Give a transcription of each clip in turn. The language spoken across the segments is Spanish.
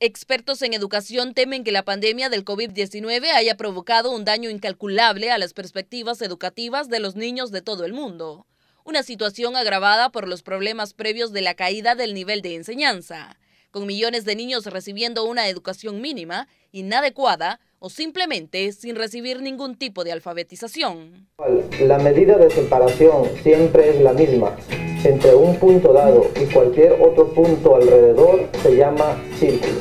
Expertos en educación temen que la pandemia del COVID-19 haya provocado un daño incalculable a las perspectivas educativas de los niños de todo el mundo, una situación agravada por los problemas previos de la caída del nivel de enseñanza, con millones de niños recibiendo una educación mínima, inadecuada o simplemente sin recibir ningún tipo de alfabetización. La medida de separación siempre es la misma entre un punto dado y cualquier otro punto alrededor se llama círculo.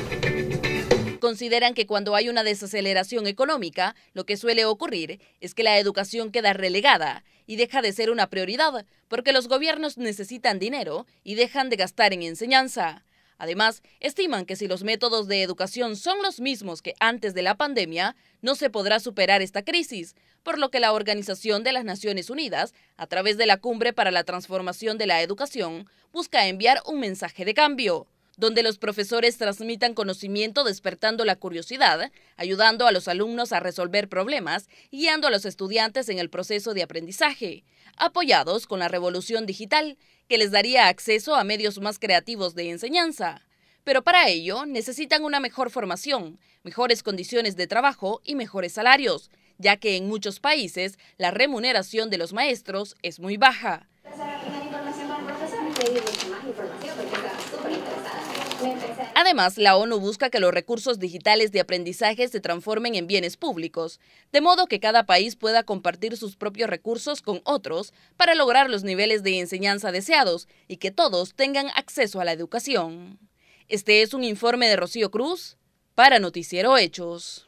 Consideran que cuando hay una desaceleración económica, lo que suele ocurrir es que la educación queda relegada y deja de ser una prioridad, porque los gobiernos necesitan dinero y dejan de gastar en enseñanza. Además, estiman que si los métodos de educación son los mismos que antes de la pandemia, no se podrá superar esta crisis, por lo que la Organización de las Naciones Unidas, a través de la Cumbre para la Transformación de la Educación, busca enviar un mensaje de cambio donde los profesores transmitan conocimiento despertando la curiosidad, ayudando a los alumnos a resolver problemas, guiando a los estudiantes en el proceso de aprendizaje, apoyados con la revolución digital, que les daría acceso a medios más creativos de enseñanza. Pero para ello necesitan una mejor formación, mejores condiciones de trabajo y mejores salarios, ya que en muchos países la remuneración de los maestros es muy baja. Además, la ONU busca que los recursos digitales de aprendizaje se transformen en bienes públicos, de modo que cada país pueda compartir sus propios recursos con otros para lograr los niveles de enseñanza deseados y que todos tengan acceso a la educación. Este es un informe de Rocío Cruz para Noticiero Hechos.